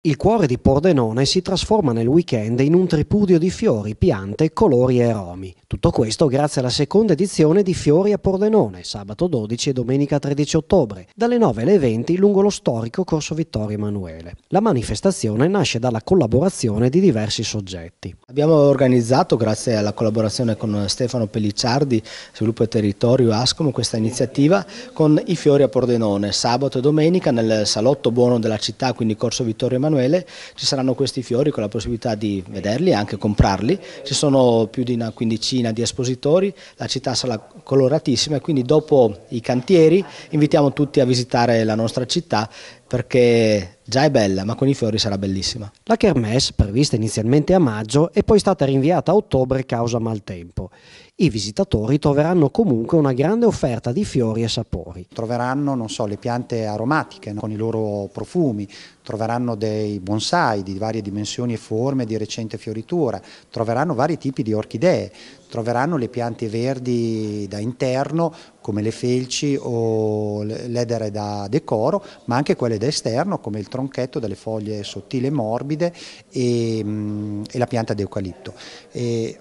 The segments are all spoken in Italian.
Il cuore di Pordenone si trasforma nel weekend in un tripudio di fiori, piante, colori e aromi. Tutto questo grazie alla seconda edizione di Fiori a Pordenone, sabato 12 e domenica 13 ottobre, dalle 9 alle 20 lungo lo storico Corso Vittorio Emanuele. La manifestazione nasce dalla collaborazione di diversi soggetti. Abbiamo organizzato, grazie alla collaborazione con Stefano Pellicciardi, Sviluppo e Territorio Ascom, questa iniziativa con i Fiori a Pordenone, sabato e domenica nel Salotto Buono della città, quindi Corso Vittorio Emanuele, Emanuele ci saranno questi fiori con la possibilità di vederli e anche comprarli, ci sono più di una quindicina di espositori, la città sarà coloratissima e quindi dopo i cantieri invitiamo tutti a visitare la nostra città perché già è bella, ma con i fiori sarà bellissima. La kermesse, prevista inizialmente a maggio, è poi stata rinviata a ottobre causa maltempo. I visitatori troveranno comunque una grande offerta di fiori e sapori. Troveranno, non so, le piante aromatiche con i loro profumi, troveranno dei bonsai di varie dimensioni e forme di recente fioritura, troveranno vari tipi di orchidee, troveranno le piante verdi da interno come le felci o l'edere da decoro, ma anche quelle da esterno come il tronchetto dalle foglie sottili e morbide e, mm, e la pianta d'eucalipto.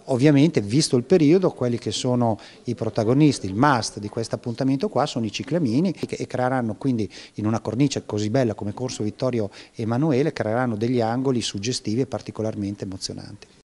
Ovviamente, visto il periodo, quelli che sono i protagonisti, il must di questo appuntamento qua sono i ciclamini e creeranno quindi in una cornice così bella come Corso Vittorio Emanuele, creeranno degli angoli suggestivi e particolarmente emozionanti.